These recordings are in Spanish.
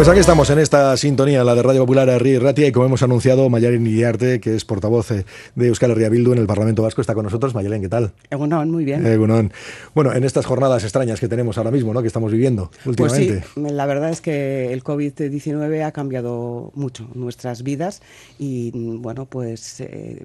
Pues aquí estamos en esta sintonía, la de Radio Popular y Ratia, y como hemos anunciado, Mayalen Iriarte, que es portavoz eh, de Euskal Herria Bildu en el Parlamento Vasco, está con nosotros. Mayalen, ¿qué tal? Egunon, muy bien. Egunon. Bueno, en estas jornadas extrañas que tenemos ahora mismo, ¿no? que estamos viviendo pues últimamente. sí, la verdad es que el COVID-19 ha cambiado mucho nuestras vidas y, mm, bueno, pues eh,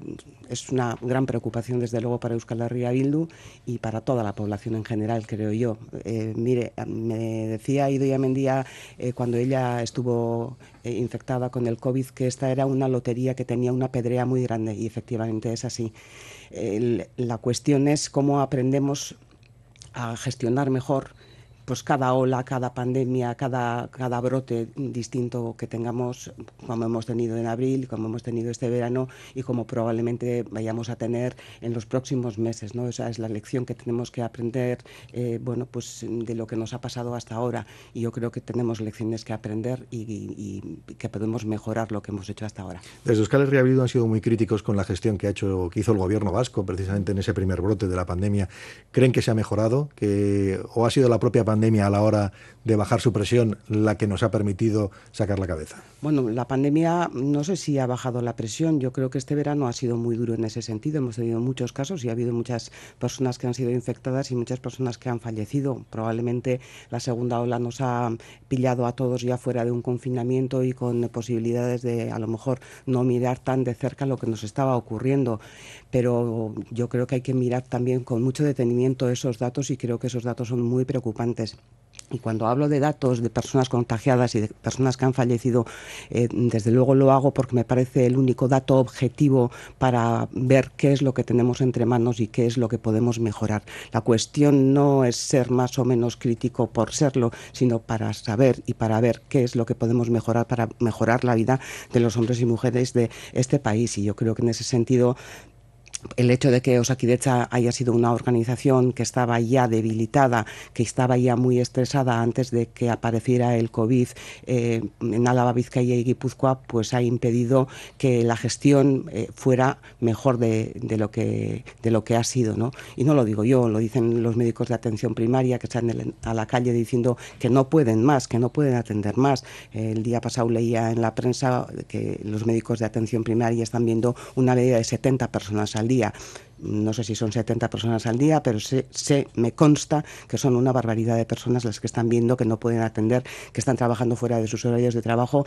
es una gran preocupación, desde luego, para Euskal Herria Bildu y para toda la población en general, creo yo. Eh, mire, me decía Idoia Mendía eh, cuando ella estuvo eh, infectada con el COVID que esta era una lotería que tenía una pedrea muy grande y efectivamente es así. la cuestión es cómo aprendemos a gestionar mejor pues cada ola, cada pandemia, cada, cada brote distinto que tengamos, como hemos tenido en abril, como hemos tenido este verano y como probablemente vayamos a tener en los próximos meses. ¿no? Esa es la lección que tenemos que aprender eh, bueno, pues de lo que nos ha pasado hasta ahora. Y yo creo que tenemos lecciones que aprender y, que podemos mejorar lo que hemos hecho hasta ahora. Desde Euskal Herria han sido muy críticos con la gestión que, ha hecho, que hizo el gobierno vasco precisamente en ese primer brote de la pandemia. ¿Creen que se ha mejorado? Que, ¿O ha sido la propia pandemia? pandemia a la hora de bajar su presión la que nos ha permitido sacar la cabeza? Bueno, la pandemia no sé si ha bajado la presión. Yo creo que este verano ha sido muy duro en ese sentido. Hemos tenido muchos casos y ha habido muchas personas que han sido infectadas y muchas personas que han fallecido. Probablemente la segunda ola nos ha pillado a todos ya fuera de un confinamiento y con posibilidades de a lo mejor no mirar tan de cerca lo que nos estaba ocurriendo pero yo creo que hay que mirar también con mucho detenimiento esos datos y creo que esos datos son muy preocupantes. Y cuando hablo de datos de personas contagiadas y de personas que han fallecido, eh, desde luego lo hago porque me parece el único dato objetivo para ver qué es lo que tenemos entre manos y qué es lo que podemos mejorar. La cuestión no es ser más o menos crítico por serlo, sino para saber y para ver qué es lo que podemos mejorar para mejorar la vida de los hombres y mujeres de este país. Y yo creo que en ese sentido el hecho de que Osakidecha haya sido una organización que estaba ya debilitada, que estaba ya muy estresada antes de que apareciera el COVID eh, en Álava, Vizcaya y Guipúzcoa, pues ha impedido que la gestión eh, fuera mejor de, lo que, de lo que ha sido. ¿no? Y no lo digo yo, lo dicen los médicos de atención primaria que están a la calle diciendo que no pueden más, que no pueden atender más. El día pasado leía en la prensa que los médicos de atención primaria están viendo una medida de 70 personas al día no sé si son 70 personas al día, pero se me consta que son una barbaridad de personas las que están viendo que no pueden atender, que están trabajando fuera de sus horarios de trabajo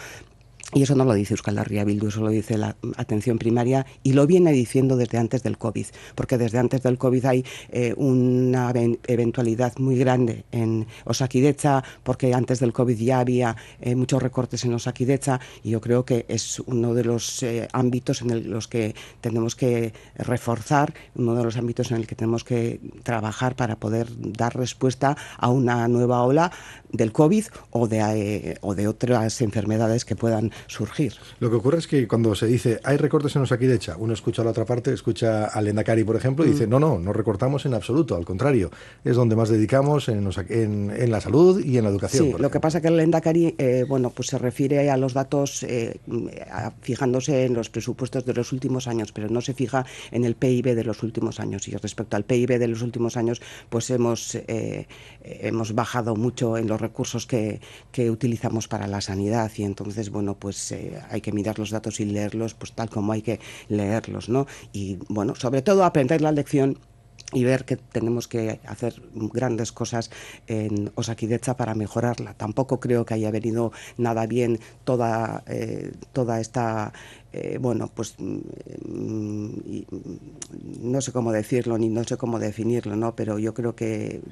y eso no lo dice Euskal Herria Bildu, eso lo dice la atención primaria y lo viene diciendo desde antes del COVID, porque desde antes del COVID hay eh, una eventualidad muy grande en Osakidecha, porque antes del COVID ya había eh, muchos recortes en Osakidecha y yo creo que es uno de los eh, ámbitos en los que tenemos que reforzar, uno de los ámbitos en el que tenemos que trabajar para poder dar respuesta a una nueva ola del COVID o de, o de otras enfermedades que puedan surgir. Lo que ocurre es que cuando se dice hay recortes en aquí uno escucha a la otra parte, escucha al Endacari, por ejemplo, y dice mm. no, no, no recortamos en absoluto, al contrario, es donde más dedicamos en, la salud y en la educación. Sí, lo que pasa es que el Endacari, eh, bueno, pues se refiere a los datos eh, fijándose en los presupuestos de los últimos años, pero no se fija en el PIB de los últimos años. Y respecto al PIB de los últimos años, pues hemos, eh, hemos bajado mucho en los recursos que, que utilizamos para la sanidad y entonces, bueno, pues eh, hay que mirar los datos y leerlos pues tal como hay que leerlos, ¿no? Y bueno, sobre todo aprender la lección y ver que tenemos que hacer grandes cosas en Osakidecha para mejorarla. Tampoco creo que haya venido nada bien toda, eh, toda esta eh, bueno, pues mm, mm, mm, no sé cómo decirlo ni no sé cómo definirlo, ¿no? Pero yo creo que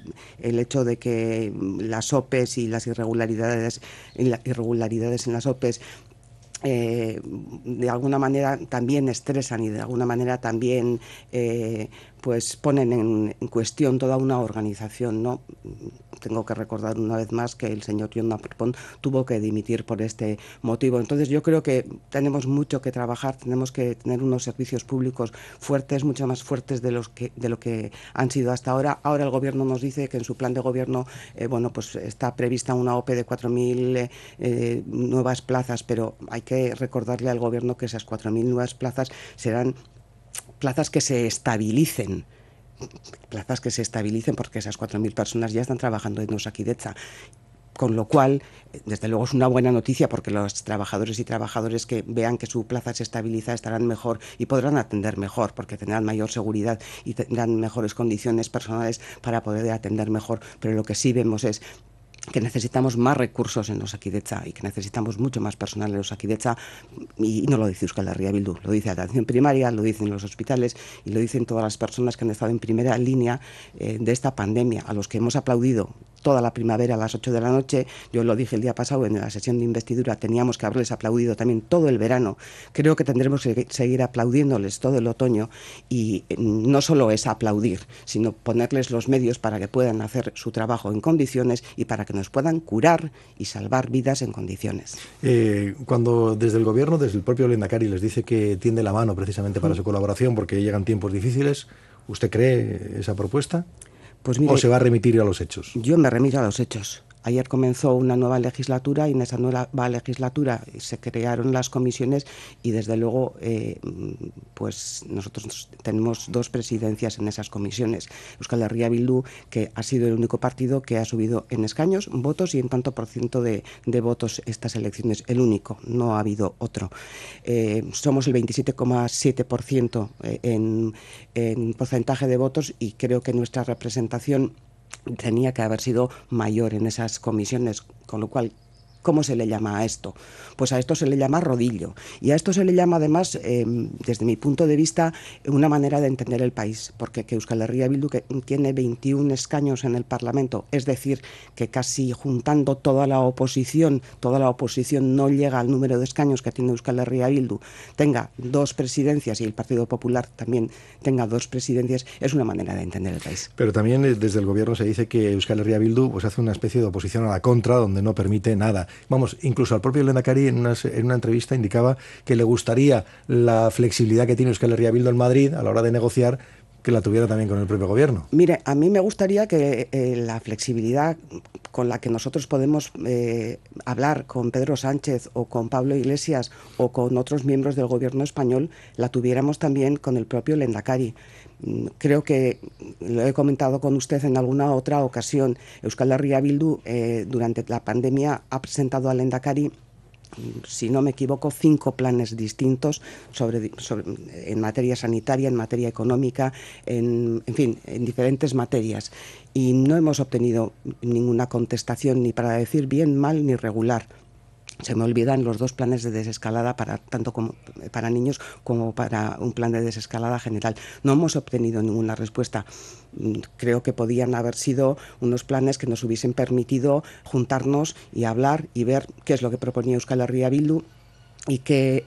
el hecho de que las OPEs y las irregularidades, irregularidades en las OPEs eh, de alguna manera también estresan y de alguna manera también pues ponen en, cuestión toda una organización, ¿no? Tengo que recordar una vez más que el señor John Napropon tuvo que dimitir por este motivo. Entonces yo creo que tenemos mucho que trabajar, tenemos que tener unos servicios públicos fuertes, mucho más fuertes de los que de lo que han sido hasta ahora. Ahora el gobierno nos dice que en su plan de gobierno, eh, bueno, pues está prevista una OPE de 4.000 eh, eh, nuevas plazas, pero hay que recordarle al gobierno que esas 4.000 nuevas plazas serán plazas que se estabilicen plazas que se estabilicen porque esas 4.000 personas ya están trabajando en Osakidecha con lo cual, desde luego es una buena noticia porque los trabajadores y trabajadores que vean que su plaza se estabiliza estarán mejor y podrán atender mejor porque tendrán mayor seguridad y tendrán mejores condiciones personales para poder atender mejor. Pero lo que sí vemos es que necesitamos más recursos en los Aquidecha y que necesitamos mucho más personal en los Aquidecha y no lo dice Euskal Herria Bildu, lo dice la atención primaria, lo dicen los hospitales y lo dicen todas las personas que han estado en primera línea eh, de esta pandemia, a los que hemos aplaudido toda la primavera a las 8 de la noche. Yo lo dije el día pasado en la sesión de investidura, teníamos que haberles aplaudido también todo el verano. Creo que tendremos que seguir aplaudiéndoles todo el otoño y eh, no solo es aplaudir, sino ponerles los medios para que puedan hacer su trabajo en condiciones y para que nos puedan curar y salvar vidas en condiciones. Eh, cuando desde el gobierno, desde el propio Lendakari les dice que tiende la mano precisamente para su colaboración porque llegan tiempos difíciles, ¿usted cree esa propuesta? Pues ¿O se va a remitir a los hechos? Yo me remito a los hechos. Ayer comenzó una nueva legislatura y en esa nueva legislatura se crearon las comisiones y desde luego eh, pues nosotros tenemos dos presidencias en esas comisiones. Euskal Herria Bildu, que ha sido el único partido que ha subido en escaños, votos y en tanto por ciento de, votos estas elecciones, el único, no ha habido otro. Eh, somos el 27,7% eh, en porcentaje de votos y creo que nuestra representación tenía que haber sido mayor en esas comisiones, con lo cual ¿Cómo se le llama a esto? Pues a esto se le llama rodillo. Y a esto se le llama además, em, desde mi punto de vista, una manera de entender el país, porque que Euskal Herria Bildu que tiene 21 escaños en el Parlamento, es decir, que casi juntando toda la oposición, toda la oposición no llega al número de escaños que tiene Euskal Herria Bildu, tenga dos presidencias y el Partido Popular también tenga dos presidencias, es una manera de entender el país. Pero también eh, desde el gobierno se dice que Euskal Herria Bildu pues hace una especie de oposición a la contra donde no permite nada. Vamos, incluso al propio Lendakari en una, entrevista indicaba que le gustaría la flexibilidad que tiene Euskal Herria Bildo en Madrid a la hora de negociar, que la tuviera también con el propio gobierno. Mire, a mí me gustaría que eh, la flexibilidad con la que nosotros podemos eh, hablar con Pedro Sánchez o con Pablo Iglesias o con otros miembros del gobierno español la tuviéramos también con el propio Lendakari creo que lo he comentado con usted en alguna otra ocasión, Euskal Herria Bildu eh, durante la pandemia ha presentado al Endacari si no me equivoco, cinco planes distintos sobre, en materia sanitaria, en materia económica, en, en fin, en diferentes materias. Y no hemos obtenido ninguna contestación ni para decir bien, mal ni regular se me olvidan los dos planes de desescalada para tanto como para niños como para un plan de desescalada general. No hemos obtenido ninguna respuesta. Mm, creo que podían haber sido unos planes que nos hubiesen permitido juntarnos y hablar y ver qué es lo que proponía Euskal Herria y qué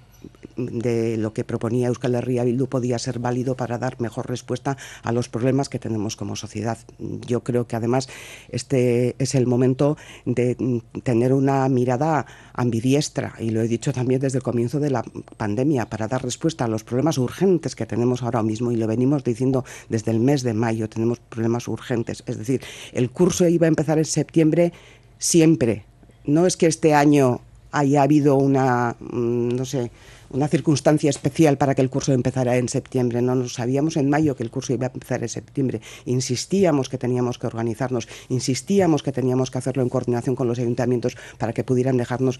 de lo que proponía Euskal Herria Bildu podía ser válido para dar mejor respuesta a los problemas que tenemos como sociedad. Yo creo que además este es el momento de mm, tener una mirada ambidiestra, y lo he dicho también desde el comienzo de la pandemia, para dar respuesta a los problemas urgentes que tenemos ahora mismo, y lo venimos diciendo desde el mes de mayo, tenemos problemas urgentes. Es decir, el curso iba a empezar en septiembre siempre. No es que este año haya habido una, mm, no sé, una circunstancia especial para que el curso empezara en septiembre. No nos sabíamos en mayo que el curso iba a empezar en septiembre. Insistíamos que teníamos que organizarnos, insistíamos que teníamos que hacerlo en coordinación con los ayuntamientos para que pudieran dejarnos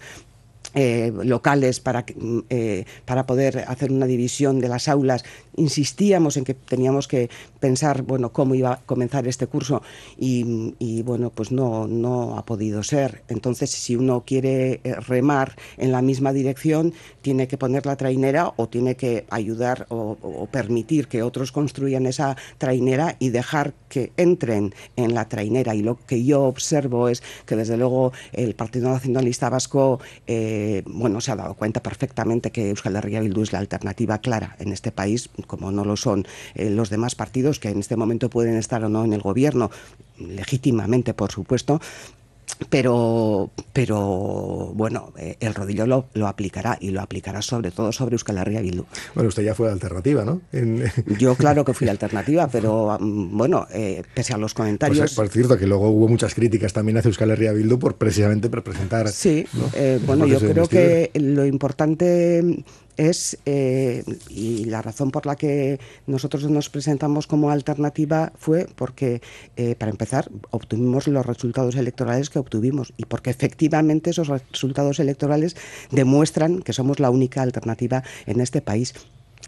eh, locales para, mm, eh, para poder hacer una división de las aulas. Insistíamos en que teníamos que pensar bueno, cómo iba a comenzar este curso y, bueno, pues no, no ha podido ser. Entonces, si uno quiere eh, remar en la misma dirección, tiene que poner la trainera o tiene que ayudar o, permitir que otros construyan esa trainera y dejar que entren en la trainera. Y lo que yo observo es que, desde luego, el Partido Nacionalista Vasco... Eh, bueno, se ha dado cuenta perfectamente que Euskal Herria Bildu es la alternativa clara en este país, como no lo son eh, los demás partidos que en este momento pueden estar o no en el gobierno legítimamente, por supuesto, pero, pero bueno, eh, el rodillo lo, aplicará y lo aplicará sobre todo sobre Euskal Herria Bildu. Bueno, usted ya fue alternativa, ¿no? Yo claro que fui la alternativa, pero mm, bueno, eh, pese a los pues, comentarios... Pues, por cierto, que luego hubo muchas críticas también hacia Euskal Herria Bildu por precisamente presentar... Sí, eh, bueno, yo creo que lo importante eh, y la razón por la que nosotros nos presentamos como alternativa fue porque, eh, para empezar, obtuvimos los resultados electorales que obtuvimos y porque efectivamente esos resultados electorales demuestran que somos la única alternativa en este país.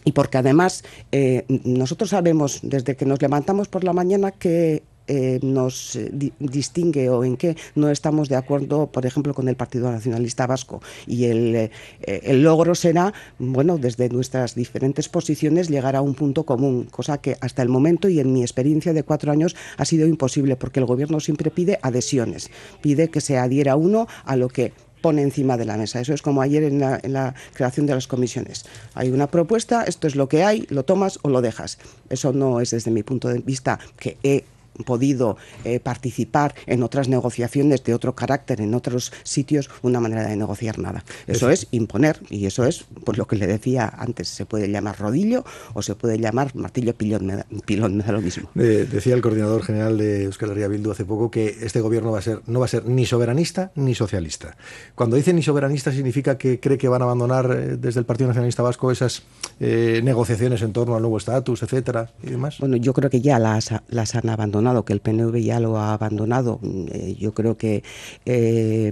Y porque además eh, nosotros sabemos desde que nos levantamos por la mañana que eh, nos eh, distingue o en qué no estamos de acuerdo, por ejemplo, con el Partido Nacionalista Vasco. Y el, eh, el, logro será, bueno, desde nuestras diferentes posiciones llegar a un punto común, cosa que hasta el momento y en mi experiencia de cuatro años ha sido imposible, porque el Gobierno siempre pide adhesiones, pide que se adhiera uno a lo que pone encima de la mesa. Eso es como ayer en la, en la, creación de las comisiones. Hay una propuesta, esto es lo que hay, lo tomas o lo dejas. Eso no es desde mi punto de vista que he podido eh, participar en otras negociaciones de otro carácter, en otros sitios, una manera de negociar nada. Eso es, imponer y eso es pues, lo que le decía antes, se puede llamar rodillo o se puede llamar martillo pilón, me da, pilón, lo mismo. Eh, decía el coordinador general de Euskal Herria Bildu hace poco que este gobierno va a ser, no va a ser ni soberanista ni socialista. Cuando dice ni soberanista significa que cree que van a abandonar eh, desde el Partido Nacionalista Vasco esas negociaciones en torno al nuevo estatus, etcétera y demás. Bueno, yo creo que ya las, las han abandonado que el PNV ya lo ha abandonado. Mm, eh, yo creo que, eh,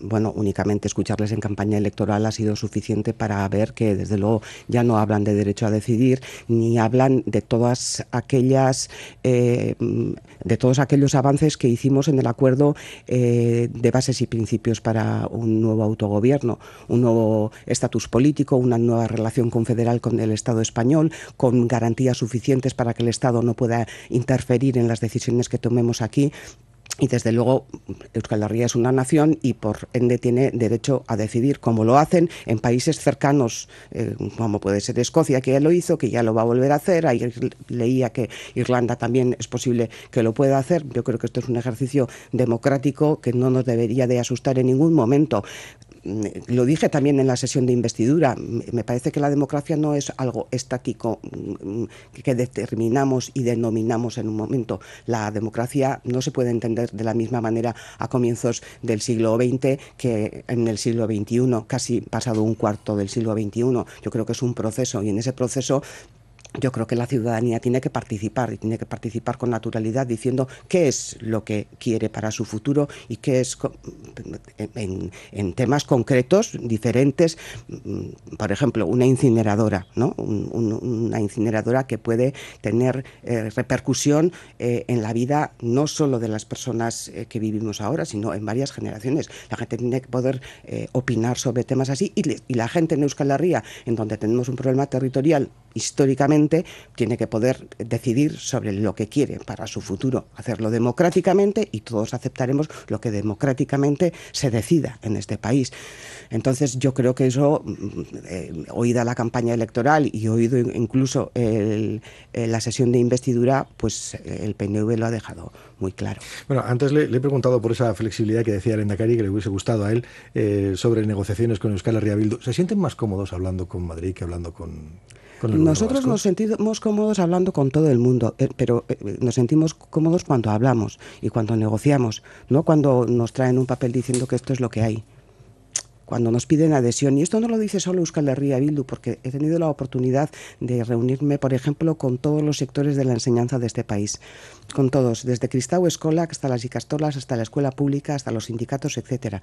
bueno, únicamente escucharles en campaña electoral ha sido suficiente para ver que, desde luego, ya no hablan de derecho a decidir, ni hablan de todas aquellas, eh, mm, de todos aquellos avances que hicimos en el acuerdo de bases y principios para un nuevo autogobierno, un nuevo estatus político, una nueva relación confederal con el Estado español, con garantías suficientes para que el Estado no pueda interferir en las decisiones que tomemos aquí y desde luego, Euskal es una nación y por ende tiene derecho a decidir, cómo lo hacen en países cercanos, eh, como puede ser Escocia, que ya lo hizo, que ya lo va a volver a hacer. Ahí leía que Irlanda también es posible que lo pueda hacer. Yo creo que esto es un ejercicio democrático que no nos debería de asustar en ningún momento lo dije también en la sesión de investidura, me parece que la democracia no es algo estático mm, mm, que determinamos y denominamos en un momento. La democracia no se puede entender de la misma manera a comienzos del siglo XX que en el siglo XXI, casi pasado un cuarto del siglo XXI. Yo creo que es un proceso y en ese proceso yo creo que la ciudadanía tiene que participar y tiene que participar con naturalidad diciendo qué es lo que quiere para su futuro y qué es en, temas concretos diferentes, mm, por ejemplo, una incineradora, ¿no? una incineradora que puede tener eh, repercusión eh, en la vida no solo de las personas eh, que vivimos ahora, sino en varias generaciones. La gente tiene que poder opinar sobre temas así y, la gente en Euskal Herria, en donde tenemos un problema territorial históricamente tiene que poder decidir sobre lo que quiere para su futuro, hacerlo democráticamente y todos aceptaremos lo que democráticamente se decida en este país. Entonces yo creo que eso, mm, eh, oída la campaña electoral y oído incluso la sesión de investidura, pues el PNV lo ha dejado muy claro. Bueno, antes le, he preguntado por esa flexibilidad que decía Cari, que le hubiese gustado a él, eh, sobre negociaciones con Euskal Herria ¿Se sienten más cómodos hablando con Madrid que hablando con, con el nosotros nos sentimos cómodos hablando con todo el mundo, eh, pero eh, nos sentimos cómodos cuando hablamos y cuando negociamos, no cuando nos traen un papel diciendo que esto es lo que hay. Cuando nos piden adhesión, y esto no lo dice solo Euskal Herria Bildu, porque he tenido la oportunidad de reunirme, por ejemplo, con todos los sectores de la enseñanza de este país, con todos, desde Cristau Escola hasta las Icastolas, hasta la escuela pública, hasta los sindicatos, etcétera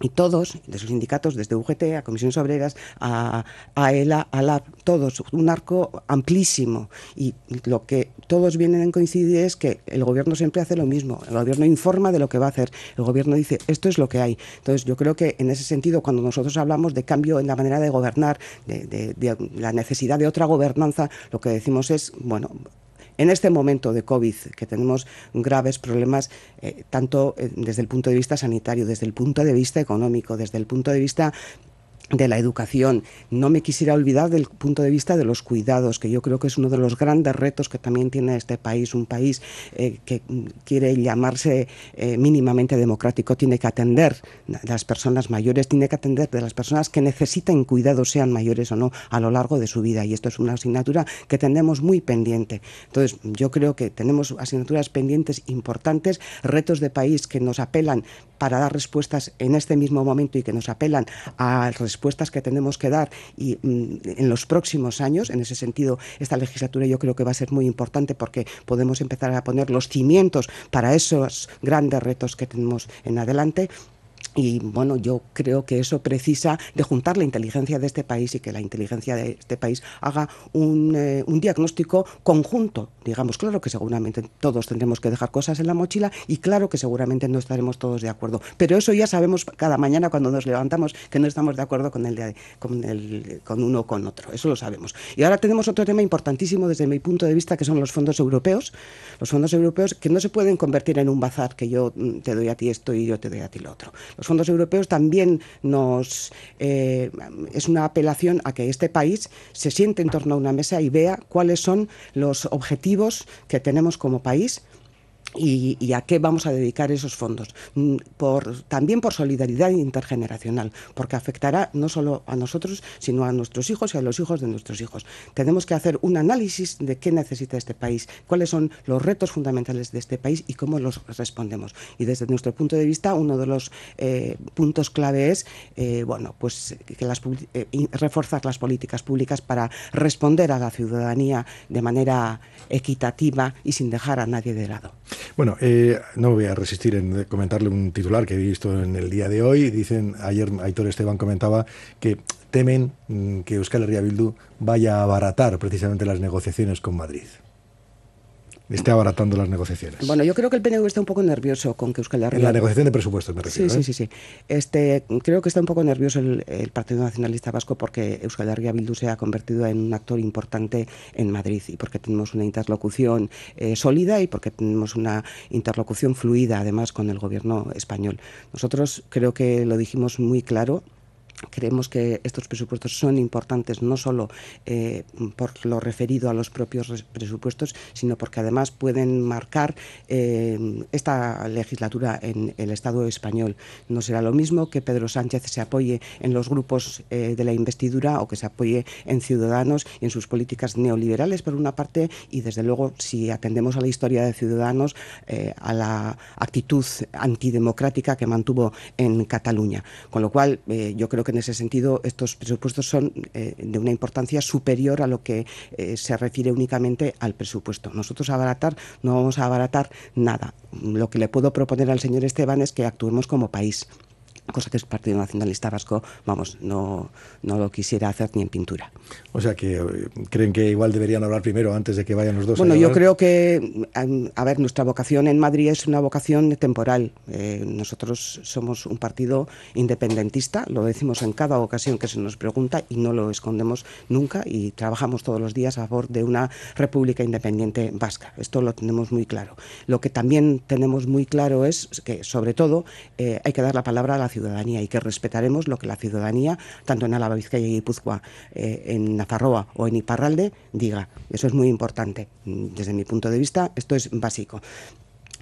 y todos, de los sindicatos, desde UGT a Comisiones Obreras, a, a ELA, a LAB, todos, un arco amplísimo. Y lo que todos vienen en coincidir es que el gobierno siempre hace lo mismo. El gobierno informa de lo que va a hacer. El gobierno dice, esto es lo que hay. Entonces, yo creo que en ese sentido, cuando nosotros hablamos de cambio en la manera de gobernar, de, de la necesidad de otra gobernanza, lo que decimos es, bueno, en este momento de COVID, que tenemos graves problemas eh, tanto eh, desde el punto de vista sanitario, desde el punto de vista económico, desde el punto de vista de la educación. No me quisiera olvidar del punto de vista de los cuidados, que yo creo que es uno de los grandes retos que también tiene este país, un país eh, que mm, quiere llamarse eh, mínimamente democrático, tiene que atender a las personas mayores, tiene que atender de las personas que necesitan cuidados, sean mayores o no, a lo largo de su vida. Y esto es una asignatura que tenemos muy pendiente. Entonces, yo creo que tenemos asignaturas pendientes importantes, retos de país que nos apelan para dar respuestas en este mismo momento y que nos apelan a respuestas que tenemos que dar y mm, en los próximos años. En ese sentido, esta legislatura yo creo que va a ser muy importante porque podemos empezar a poner los cimientos para esos grandes retos que tenemos en adelante. Y bueno, yo creo que eso precisa de juntar la inteligencia de este país y que la inteligencia de este país haga un, eh, un, diagnóstico conjunto. Digamos, claro que seguramente todos tendremos que dejar cosas en la mochila y claro que seguramente no estaremos todos de acuerdo. Pero eso ya sabemos cada mañana cuando nos levantamos que no estamos de acuerdo con, el con, el, con uno o con otro. Eso lo sabemos. Y ahora tenemos otro tema importantísimo desde mi punto de vista que son los fondos europeos. Los fondos europeos que no se pueden convertir en un bazar que yo mm, te doy a ti esto y yo te doy a ti lo otro. Los fondos europeos también nos... Eh, es una apelación a que este país se siente en torno a una mesa y vea cuáles son los objetivos que tenemos como país y, a qué vamos a dedicar esos fondos. Mm, también por solidaridad intergeneracional, porque afectará no solo a nosotros, sino a nuestros hijos y a los hijos de nuestros hijos. Tenemos que hacer un análisis de qué necesita este país, cuáles son los retos fundamentales de este país y cómo los respondemos. Y desde nuestro punto de vista, uno de los eh, puntos clave es eh, bueno, pues, eh, reforzar las políticas públicas para responder a la ciudadanía de manera equitativa y sin dejar a nadie de lado. Bueno, eh, no voy a resistir en comentarle un titular que he visto en el día de hoy. Dicen, ayer Aitor Esteban comentaba que temen mm, que Euskal Herria vaya a abaratar precisamente las negociaciones con Madrid esté abaratando las negociaciones. Bueno, yo creo que el PNV está un poco nervioso con que Euskal Herria... En la negociación de presupuestos, me refiero. ¿eh? Sí, sí, sí. Este, creo que está un poco nervioso el, Partido Nacionalista Vasco porque Euskal Herria Bildu se ha convertido en un actor importante en Madrid y porque tenemos una interlocución eh, sólida y porque tenemos una interlocución fluida, además, con el gobierno español. Nosotros creo que lo dijimos muy claro Creemos que estos presupuestos son importantes no solo eh, por lo referido a los propios presupuestos, sino porque además pueden marcar eh, esta legislatura en el Estado español. No será lo mismo que Pedro Sánchez se apoye en los grupos eh, de la investidura o que se apoye en Ciudadanos y en sus políticas neoliberales, por una parte, y desde luego, si atendemos a la historia de Ciudadanos, a la actitud antidemocrática que mantuvo en Cataluña. Con lo cual, yo creo que en ese sentido estos presupuestos son eh, de una importancia superior a lo que eh, se refiere únicamente al presupuesto. Nosotros abaratar no vamos a abaratar nada. Lo que le puedo proponer al señor Esteban es que actuemos como país cosa que el Partido Nacionalista Vasco, vamos, no, no lo quisiera hacer ni en pintura. O sea que eh, creen que igual deberían hablar primero antes de que vayan los dos. Bueno, yo creo que, a ver, nuestra vocación en Madrid es una vocación temporal. Eh, nosotros somos un partido independentista, lo decimos en cada ocasión que se nos pregunta y no lo escondemos nunca y trabajamos todos los días a favor de una república independiente vasca. Esto lo tenemos muy claro. Lo que también tenemos muy claro es que, sobre todo, eh, hay que dar la palabra a la ciudadanía y que respetaremos lo que la ciudadanía, tanto en Álava, Vizcaya y Guipúzcoa, eh, en Nafarroa o en Iparralde, diga. Eso es muy importante. Mm, desde mi punto de vista, esto es básico.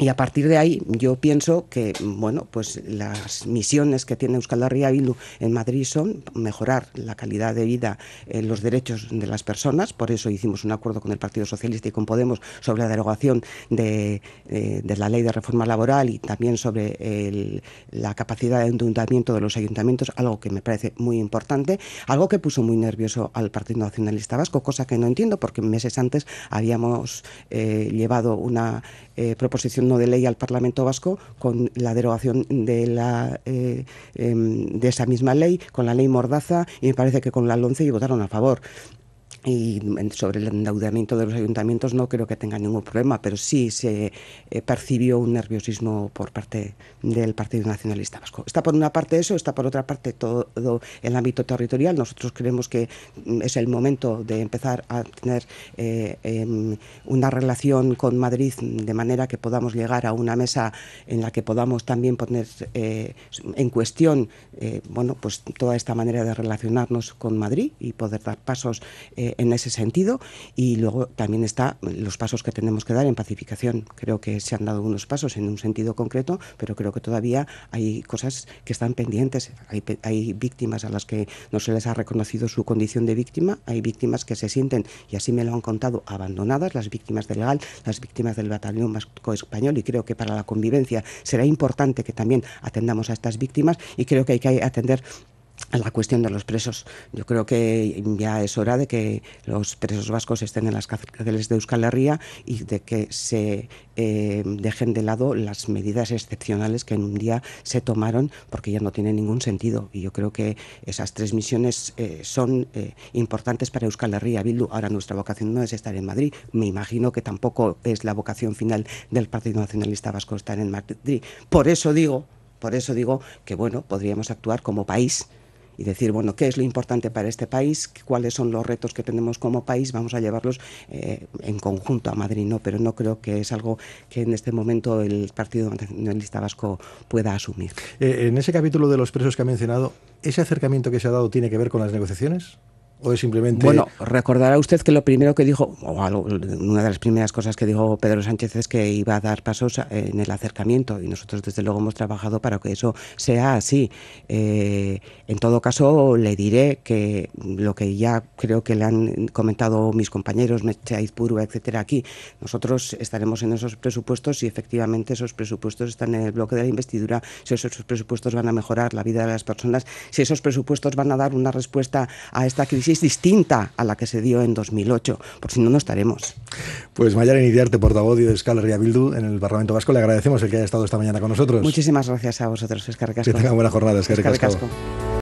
Y a partir de ahí yo pienso que bueno, pues las misiones que tiene Euskal Herria Bildu en Madrid son mejorar la calidad de vida, eh, los derechos de las personas, por eso hicimos un acuerdo con el Partido Socialista y con Podemos sobre la derogación de, eh, la ley de reforma laboral y también sobre la capacidad de endeudamiento de los ayuntamientos, algo que me parece muy importante, algo que puso muy nervioso al Partido Nacionalista Vasco, cosa que no entiendo porque meses antes habíamos eh, llevado una proposición de ley al Parlamento Vasco con la derogación de, la, eh, em, de esa misma ley, con la ley Mordaza y me parece que con la 11 y votaron a favor y sobre el endeudamiento de los ayuntamientos no creo que tenga ningún problema, pero sí se eh, percibió un nerviosismo por parte del Partido Nacionalista Vasco. Está por una parte eso, está por otra parte todo, el ámbito territorial. Nosotros creemos que mm, es el momento de empezar a tener eh, em, una relación con Madrid de manera que podamos llegar a una mesa en la que podamos también poner eh, en cuestión bueno, pues toda esta manera de relacionarnos con Madrid y poder dar pasos en ese sentido. Y luego también está los pasos que tenemos que dar en pacificación. Creo que se han dado unos pasos en un sentido concreto, pero creo que todavía hay cosas que están pendientes. Hay, hay víctimas a las que no se les ha reconocido su condición de víctima. Hay víctimas que se sienten, y así me lo han contado, abandonadas, las víctimas del GAL, las víctimas del batallón vasco español. Y creo que para la convivencia será importante que también atendamos a estas víctimas y creo que hay que atender la cuestión de los presos. Yo creo que ya es hora de que los presos vascos estén en las cárceles de Euskal Herria y de que se eh, dejen de lado las medidas excepcionales que en un día se tomaron porque ya no tienen ningún sentido. Y yo creo que esas tres misiones eh, son eh, importantes para Euskal Herria, Bildu. Ahora nuestra vocación no es estar en Madrid. Me imagino que tampoco es la vocación final del Partido Nacionalista Vasco estar en Madrid. Por eso digo, por eso digo que bueno, podríamos actuar como país y decir, bueno, ¿qué es lo importante para este país? ¿Cuáles son los retos que tenemos como país? Vamos a llevarlos eh, en conjunto a Madrid, ¿no? Pero no creo que es algo que en este momento el Partido Nacionalista Vasco pueda asumir. Eh, en ese capítulo de los presos que ha mencionado, ¿ese acercamiento que se ha dado tiene que ver con las negociaciones? simplemente.? Bueno, recordará usted que lo primero que dijo, o una de las primeras cosas que dijo Pedro Sánchez es que iba a dar pasos eh, en el acercamiento y nosotros, desde luego, hemos trabajado para que eso sea así. Eh, en todo caso, le diré que lo que ya creo que le han comentado mis compañeros, Mecha Izpurua, etcétera, aquí, nosotros estaremos en esos presupuestos y efectivamente esos presupuestos están en el bloque de la investidura, si esos presupuestos van a mejorar la vida de las personas, si esos presupuestos van a dar una respuesta a esta crisis distinta a la que se dio en 2008, por si no, no estaremos. Pues Mayara Iniciarte, portavoz de y Bildu en el Parlamento Vasco, le agradecemos el que haya estado esta mañana con nosotros. Muchísimas gracias a vosotros, Escarcasco. Que tengan buena jornada, Escarcasco.